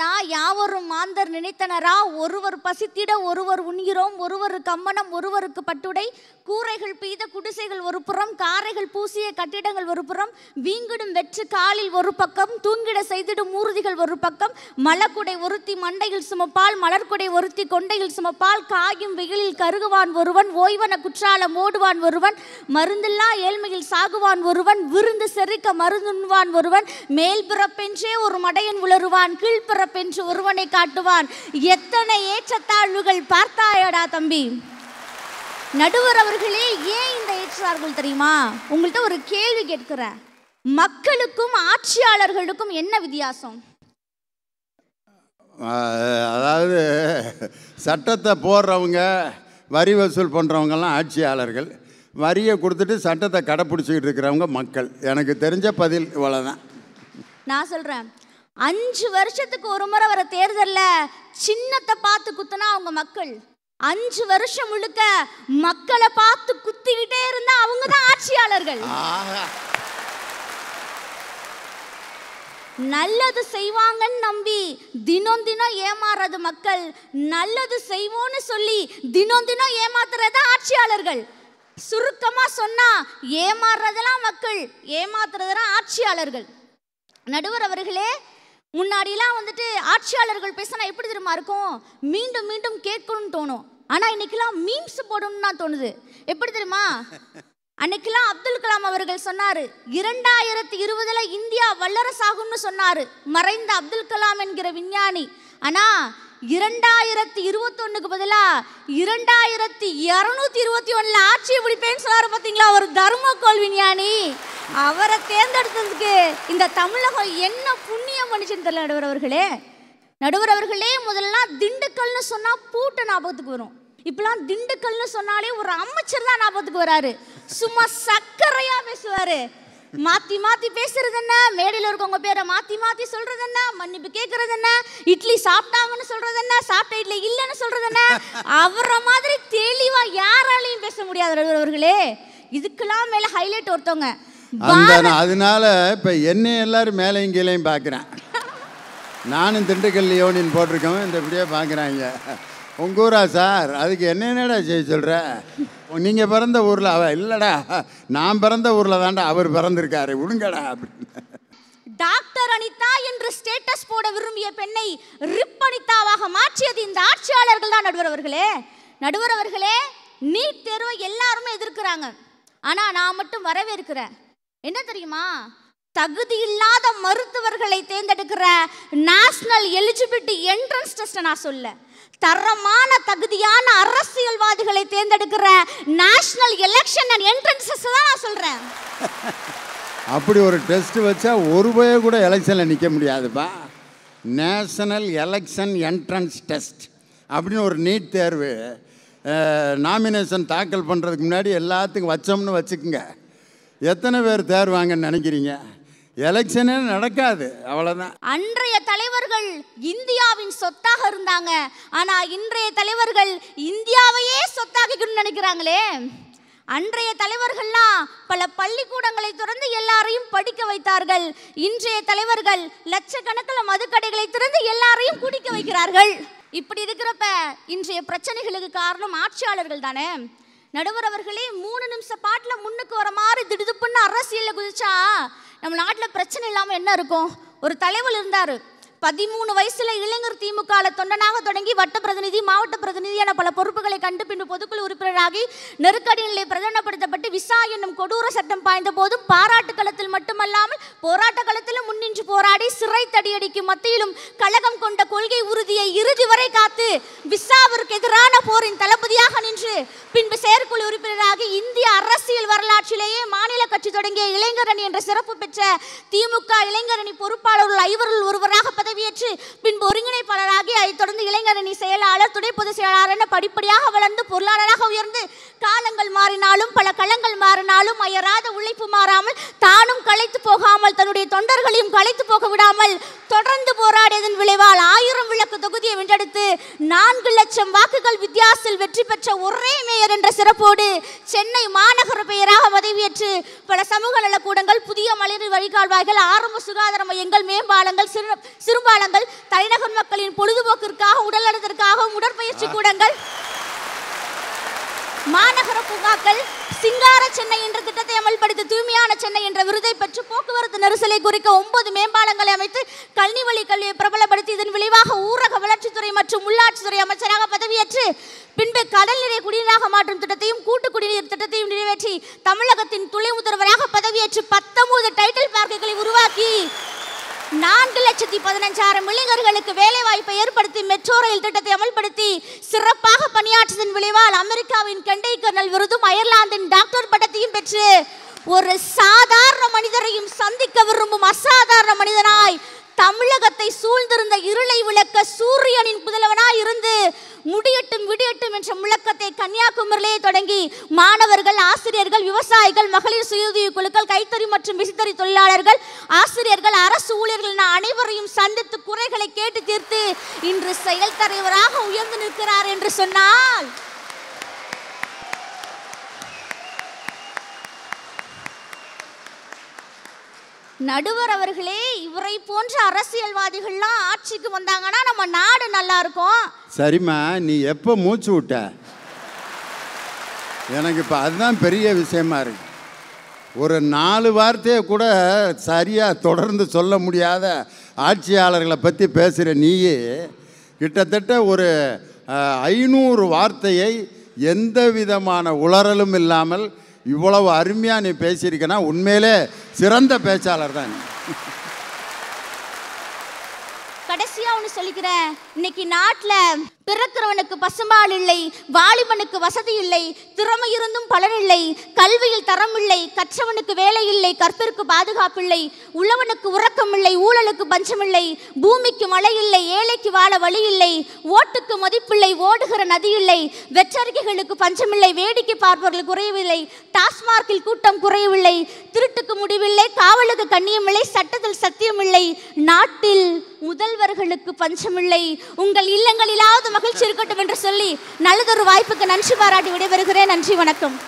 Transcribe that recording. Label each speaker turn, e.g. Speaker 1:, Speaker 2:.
Speaker 1: தான் மாந்தர் நினைத்தனரா ஒருவர் பசித்திட ஒருவர் உண்கிறோம் ஒருவர் கம்மனம் ஒருவருக்கு பட்டுடை கூரைகள் பீத குடிசைகள் ஒரு புறம் காரைகள் பூசிய கட்டிடங்கள் ஒரு புறம் வீங்கிடும் வெற்று காலில் ஒரு பக்கம் தூங்கிட செய்திடும் ஊர்திகள் ஒரு பக்கம் மலக்குடை ஒருத்தி மண்டையில் சுமப்பால் மலர்குடை ஒருத்தி கொண்டையில் சுமப்பால் காயும் வெயிலில் கருகுவான் ஒருவன் ஓய்வன குற்றாலம் ஓடுவான் ஒருவன் மருந்தில்லா ஏழ்மையில் சாகுவான் ஒருவன் விருந்து செருக்க மருந்துண்வான் ஒருவன் மேல் பிறப்பென்றே ஒரு மடையன் உளறுவான் கீழ்பிறப்பென்று ஒருவனை காட்டு காட்டுவான் எத்தனை ஏற்றத்தாழ்வுகள் பார்த்தாயடா தம்பி நடுவர் அவர்களே ஏன் இந்த ஏற்றார்கள் தெரியுமா உங்கள்கிட்ட ஒரு கேள்வி கேட்கிறேன் மக்களுக்கும் ஆட்சியாளர்களுக்கும் என்ன வித்தியாசம்
Speaker 2: அதாவது சட்டத்தை போடுறவங்க வரி வசூல் பண்ணுறவங்கெல்லாம் ஆட்சியாளர்கள் வரியை கொடுத்துட்டு சட்டத்தை கடைப்பிடிச்சிக்கிட்டு இருக்கிறவங்க மக்கள் எனக்கு தெரிஞ்ச பதில் இவ்வளோதான்
Speaker 1: நான் சொல்கிறேன் அஞ்சு வருஷத்துக்கு ஒரு முறை வர தேர்தலில் சின்னத்தை பார்த்து குத்துனா அவங்க மக்கள் அஞ்சு வருஷம் முழுக்க மக்களை பார்த்து குத்திக்கிட்டே இருந்தா அவங்க தான் ஆட்சியாளர்கள் நல்லது செய்வாங்கன்னு நம்பி தினம் தினம் ஏமாறது மக்கள் நல்லது செய்வோன்னு சொல்லி தினம் தினம் ஏமாத்துறது ஆட்சியாளர்கள் சுருக்கமா சொன்னா ஏமாறுறதெல்லாம் மக்கள் ஏமாத்துறதெல்லாம் ஆட்சியாளர்கள் நடுவர் அவர்களே முன்னாடிலாம் வந்துட்டு ஆட்சியாளர்கள் பேசினா எப்படி தெரியுமா இருக்கும் மீண்டும் மீண்டும் கேட்கணும்னு தோணும் ஆனால் இன்னைக்கெல்லாம் மீம்ஸ் போடணும்னு தான் தோணுது எப்படி தெரியுமா அன்னைக்கெல்லாம் அப்துல் கலாம் அவர்கள் சொன்னார் இரண்டாயிரத்தி இருபதில் இந்தியா வல்லரசாகும்னு சொன்னார் மறைந்த அப்துல் கலாம் என்கிற விஞ்ஞானி ஆனால் இரண்டாயிரத்தி இருபத்தொன்னுக்கு பதிலாக இரண்டாயிரத்தி இரநூத்தி இருபத்தி ஒன்றில் ஆட்சியை பிடிப்பேன்னு சொல்றாரு பார்த்தீங்களா ஒரு தர்ம கோல் விஞ்ஞானி அவரை தேர்ந்தெடுத்ததுக்கு இந்த தமிழகம் என்ன புண்ணியம் மனுஷன் தெரியல நடுவர் அவர்களே நடுவர் அவர்களே முதல்லாம் திண்டுக்கல்னு சொன்னால் பூட்ட ஞாபகத்துக்கு வரும் இப்பெல்லாம் திண்டுக்கல்னு சொன்னாலே ஒரு அமைச்சர் தான் ஞாபகத்துக்கு வராரு சும்மா சர்க்கரையா பேசுவார் மாத்தி மாத்தி பேசுறது என்ன மேடையில் இருக்கவங்க பேரை மாத்தி மாத்தி சொல்றது என்ன மன்னிப்பு கேட்கறது என்ன இட்லி சாப்பிட்டாங்கன்னு சொல்றது என்ன சாப்பிட்ட இட்லி இல்லைன்னு சொல்றது என்ன அவரை மாதிரி தெளிவா யாராலையும் பேச முடியாது அவர்களே இதுக்கெல்லாம் மேல ஹைலைட் ஒருத்தவங்க
Speaker 2: அதனால இப்போ என்னை எல்லாரும் மேலையும் கீழையும் பாக்குறேன் நானும் திண்டுக்கல் யோனின் போட்டிருக்கோம் இந்த இப்படியே பார்க்குறாங்க உங்கள் ஊரா சார் அதுக்கு என்னென்னடா செய்ய சொல்கிற நீங்கள் பிறந்த ஊரில் அவ இல்லைடா நான் பிறந்த ஊரில் தாண்டா அவர் பிறந்திருக்காரு விடுங்கடா அப்படின்னு
Speaker 1: டாக்டர் அனிதா என்று ஸ்டேட்டஸ் போட விரும்பிய பெண்ணை ரிப் அனிதாவாக மாற்றியது இந்த ஆட்சியாளர்கள் தான் நடுவர் அவர்களே நடுவர் அவர்களே நீட் தேர்வை எல்லாருமே எதிர்க்கிறாங்க ஆனால் நான் மட்டும் வரவேற்கிறேன் என்ன தெரியுமா தகுதியில்லாத மருத்துவர்களை தேர்ந்தெடுக்கிற நேஷனல் எலிஜிபிலிட்டி என்ட்ரன்ஸ் டெஸ்ட்டை நான் சொல்ல தரமான தகுதியான அரசியல்வாதிகளை தேர்ந்தெடுக்கிற national election and entrance test தான் நான் சொல்கிறேன்
Speaker 2: அப்படி ஒரு டெஸ்ட் வச்சா ஒரு பய கூட எலெக்ஷனில் நிற்க முடியாதுப்பா நேஷனல் எலெக்ஷன் என்ட்ரன்ஸ் டெஸ்ட் அப்படின்னு ஒரு நீட் தேர்வு நாமினேஷன் தாக்கல் பண்ணுறதுக்கு முன்னாடி எல்லாத்துக்கும் வச்சோம்னு வச்சுக்கோங்க எத்தனை பேர் தேர்வாங்கன்னு நினைக்கிறீங்க எலெக்ஷனே நடக்காது அவ்வளவுதான்
Speaker 1: அன்றைய தலைவர்கள் இந்தியாவின் சொத்தாக இருந்தாங்க ஆனா இன்றைய தலைவர்கள் இந்தியாவையே சொத்தாக்கிக்கணும்னு நினைக்கிறாங்களே அன்றைய தலைவர்கள்லாம் பல பள்ளிக்கூடங்களை திறந்து எல்லாரையும் படிக்க வைத்தார்கள் இன்றைய தலைவர்கள் லட்சக்கணக்கில் மதுக்கடைகளை திறந்து எல்லாரையும் குடிக்க வைக்கிறார்கள் இப்படி இருக்கிறப்ப இன்றைய பிரச்சனைகளுக்கு காரணம் ஆட்சியாளர்கள் தானே நடுவர் அவர்களே மூணு நிமிஷம் பாட்டில் முன்னுக்கு வர மாதிரி திடுதுப்புன்னு அரசியலில் குதிச்சா நம்ம நாட்டில் பிரச்சனை இல்லாமல் என்ன இருக்கும் ஒரு தலைவர் இருந்தார் பதிமூணு வயசுல இளைஞர் திமுக தொண்டனாக தொடங்கி வட்ட பிரதிநிதி மாவட்ட பிரதிநிதி என பல பொறுப்புகளை கண்டு பின்பு பொதுக்குழு உறுப்பினராகி நெருக்கடி நிலை பிரதானப்படுத்தப்பட்டு விசா என்னும் கொடூர சட்டம் பாய்ந்த போதும் பாராட்டு களத்தில் மட்டுமல்லாமல் போராட்ட களத்திலும் முன்னின்று போராடி சிறை தடியடிக்கும் மத்தியிலும் கழகம் கொண்ட கொள்கை உறுதியை இறுதி வரை காத்து விசாவிற்கு எதிரான போரின் தளபதியாக நின்று பின்பு செயற்குழு உறுப்பினராக இந்திய அரசியல் வரலாற்றிலேயே மாநில கட்சி தொடங்கிய இளைஞரணி என்ற சிறப்பு பெற்ற திமுக இளைஞரணி பொறுப்பாளர்கள் ஐவரில் ஒருவராக பதவியேற்று பின்பு ஒருங்கிணைப்பாளராகி அதைத் தொடர்ந்து இளைஞரணி செயலாளர் துணை பொதுச் செயலாளர் என படிப்படியாக வளர்ந்து பொருளாளராக உயர்ந்து காலங்கள் மாறினாலும் பல களங்கள் மாறினாலும் அயராத உழைப்பு மாறாமல் தானும் களைத்து போகாமல் தன்னுடைய தொண்டர்களையும் களைத்து போக விடாமல் தொடர்ந்து போராடியதன் விளைவால் ஆயிரம் விளக்கு தொகுதியை வென்றெடுத்து நான்கு லட்சம் வாக்குகள் வித்தியாசத்தில் வெற்றி பெற்ற ஒரே மேயர் என்ற சிறப்போடு சென்னை மாநகர பெயராக பதவியேற்று பல சமூக நலக்கூடங்கள் புதிய மலிர் வழிகால்வாய்கள் ஆரம்ப சுகாதார மையங்கள் மேம்பாலங்கள் சிறு சிறுபாலங்கள் தலைநகர் மக்களின் பொழுதுபோக்கிற்காக நலத்திற்காகவும் உடற்பயிற்சி கூடங்கள் மாநகர பூங்காக்கள் சிங்கார சென்னை என்ற திட்டத்தை அமல்படுத்தி தூய்மையான சென்னை என்ற விருதை பெற்று போக்குவரத்து நெரிசலை குறிக்க ஒன்பது மேம்பாலங்களை அமைத்து கல்வி வழி கல்வியை பிரபலப்படுத்தி இதன் விளைவாக ஊரக வளர்ச்சித்துறை மற்றும் உள்ளாட்சித்துறை அமைச்சராக பதவியேற்று பின்பு கடல் நீரை குடிநீராக மாற்றும் திட்டத்தையும் கூட்டு குடிநீர் திட்டத்தையும் நிறைவேற்றி தமிழகத்தின் துணை முதல்வராக பதவியேற்று பத்தொன்பது டைட்டில் பார்க்குகளை உருவாக்கி நான்கு லட்சத்தி பதினஞ்சாயிரம் இளைஞர்களுக்கு வேலை வாய்ப்பை ஏற்படுத்தி மெட்ரோ ரயில் திட்டத்தை அமல்படுத்தி சிறப்பாக பணியாற்றியதன் விளைவால் அமெரிக்காவின் கெண்டை கர்னல் விருதும் அயர்லாந்தின் டாக்டர் பட்டத்தையும் பெற்று ஒரு சாதாரண மனிதரையும் சந்திக்க விரும்பும் அசாதாரண மனிதனாய் தமிழகத்தை சூழ்ந்திருந்த இருளை விளக்க சூரியனின் புதலவனாய் இருந்து முடியட்டும் விடியட்டும் என்ற முழக்கத்தை கன்னியாகுமரியிலே தொடங்கி மாணவர்கள் ஆசிரியர்கள் விவசாயிகள் மகளிர் சுயுதவி குழுக்கள் கைத்தறி மற்றும் விசித்தறி தொழிலாளர்கள் ஆசிரியர்கள் அரசு ஊழியர்கள் என அனைவரையும் சந்தித்து குறைகளை கேட்டு தீர்த்து இன்று செயல் தலைவராக உயர்ந்து நிற்கிறார் என்று சொன்னால் நடுவர் அவர்களே இவரை போன்ற அரசியல்வாதிகள்லாம் ஆட்சிக்கு வந்தாங்கன்னா நம்ம நாடு நல்லா இருக்கும்
Speaker 2: சரிம்மா நீ எப்போ மூச்சு விட்ட எனக்கு இப்போ அதுதான் பெரிய விஷயமா இருக்கு ஒரு நாலு வார்த்தையை கூட சரியாக தொடர்ந்து சொல்ல முடியாத ஆட்சியாளர்களை பற்றி பேசுகிற நீயே கிட்டத்தட்ட ஒரு ஐநூறு வார்த்தையை எந்த விதமான உளறலும் இல்லாமல் இவ்வளவு அருமையாக நீ பேசியிருக்கனா உண்மையிலே சிறந்த பேச்சாளர் தான்
Speaker 1: கடைசியாக ஒன்று சொல்லிக்கிறேன் இன்னைக்கு நாட்டில் பிறக்கிறவனுக்கு பசும்பால் இல்லை வாலிபனுக்கு வசதி இல்லை திறமை இருந்தும் பலன் இல்லை கல்வியில் தரம் இல்லை கற்றவனுக்கு வேலை இல்லை கற்பிற்கு பாதுகாப்பு இல்லை உள்ளவனுக்கு உறக்கம் இல்லை ஊழலுக்கு பஞ்சம் இல்லை பூமிக்கு மழை இல்லை ஏழைக்கு வாழ வழி இல்லை ஓட்டுக்கு மதிப்பில்லை ஓடுகிற நதி இல்லை வெற்றறிக்கைகளுக்கு பஞ்சமில்லை வேடிக்கை பார்ப்பவர்கள் குறையவில்லை டாஸ்மார்க்கில் கூட்டம் குறையவில்லை திருட்டுக்கு முடிவில்லை காவலுக்கு கண்ணியமில்லை சட்டத்தில் சத்தியமில்லை நாட்டில் முதல்வர்களுக்கு பஞ்சமில்லை உங்கள் இல்லங்களிலாவது மகிழ்ச்சி இருக்கட்டும் என்று சொல்லி நல்லதொரு வாய்ப்புக்கு நன்றி பாராட்டி விடைபெறுகிறேன் நன்றி வணக்கம்